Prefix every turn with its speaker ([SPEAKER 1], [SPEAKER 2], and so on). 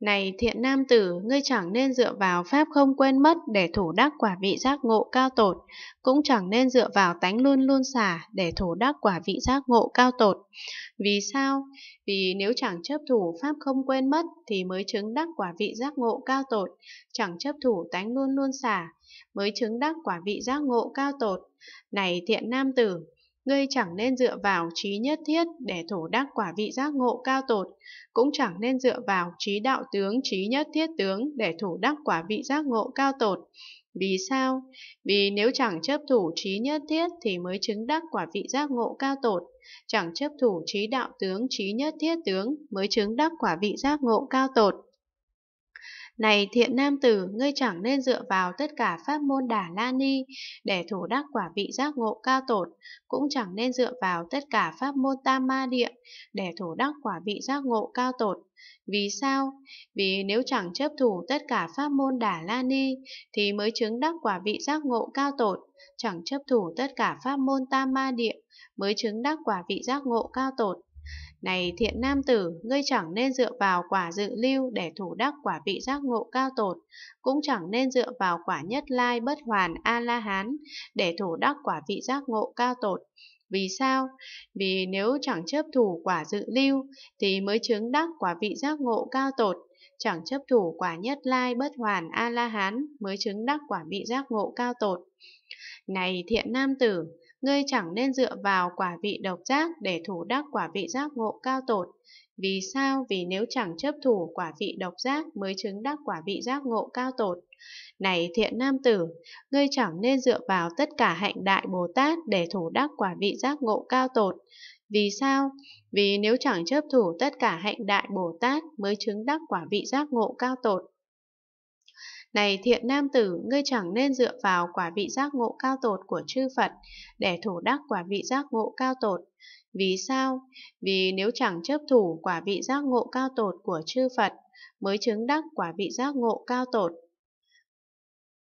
[SPEAKER 1] Này thiện nam tử, ngươi chẳng nên dựa vào pháp không quên mất để thủ đắc quả vị giác ngộ cao tột, cũng chẳng nên dựa vào tánh luôn luôn xả để thủ đắc quả vị giác ngộ cao tột. Vì sao? Vì nếu chẳng chấp thủ pháp không quên mất thì mới chứng đắc quả vị giác ngộ cao tột, chẳng chấp thủ tánh luôn luôn xả mới chứng đắc quả vị giác ngộ cao tột. Này thiện nam tử, ngươi chẳng nên dựa vào trí nhất thiết để thổ đắc quả vị giác ngộ cao tột, cũng chẳng nên dựa vào trí đạo tướng trí nhất thiết tướng để thủ đắc quả vị giác ngộ cao tột. Vì sao? Vì nếu chẳng chấp thủ trí nhất thiết thì mới chứng đắc quả vị giác ngộ cao tột, chẳng chấp thủ trí đạo tướng trí nhất thiết tướng mới chứng đắc quả vị giác ngộ cao tột. Này thiện nam tử, ngươi chẳng nên dựa vào tất cả pháp môn Đà la ni để thủ đắc quả vị giác ngộ cao tột, cũng chẳng nên dựa vào tất cả pháp môn tam ma địa để thủ đắc quả vị giác ngộ cao tột. Vì sao? Vì nếu chẳng chấp thủ tất cả pháp môn Đà la ni thì mới chứng đắc quả vị giác ngộ cao tột, chẳng chấp thủ tất cả pháp môn tam ma địa mới chứng đắc quả vị giác ngộ cao tột. Này thiện nam tử, ngươi chẳng nên dựa vào quả dự lưu để thủ đắc quả vị giác ngộ cao tột, cũng chẳng nên dựa vào quả nhất lai bất hoàn A-la-hán để thủ đắc quả vị giác ngộ cao tột. Vì sao? Vì nếu chẳng chấp thủ quả dự lưu thì mới chứng đắc quả vị giác ngộ cao tột, chẳng chấp thủ quả nhất lai bất hoàn A-la-hán mới chứng đắc quả vị giác ngộ cao tột. Này thiện nam tử, ngươi chẳng nên dựa vào quả vị độc giác để thủ đắc quả vị giác ngộ cao tột. Vì sao? Vì nếu chẳng chấp thủ quả vị độc giác mới chứng đắc quả vị giác ngộ cao tột. Này thiện nam tử, ngươi chẳng nên dựa vào tất cả hạnh đại Bồ Tát để thủ đắc quả vị giác ngộ cao tột. Vì sao? Vì nếu chẳng chấp thủ tất cả hạnh đại Bồ Tát mới chứng đắc quả vị giác ngộ cao tột. Này thiện nam tử, ngươi chẳng nên dựa vào quả vị giác ngộ cao tột của chư Phật để thủ đắc quả vị giác ngộ cao tột. Vì sao? Vì nếu chẳng chấp thủ quả vị giác ngộ cao tột của chư Phật, mới chứng đắc quả vị giác ngộ cao tột,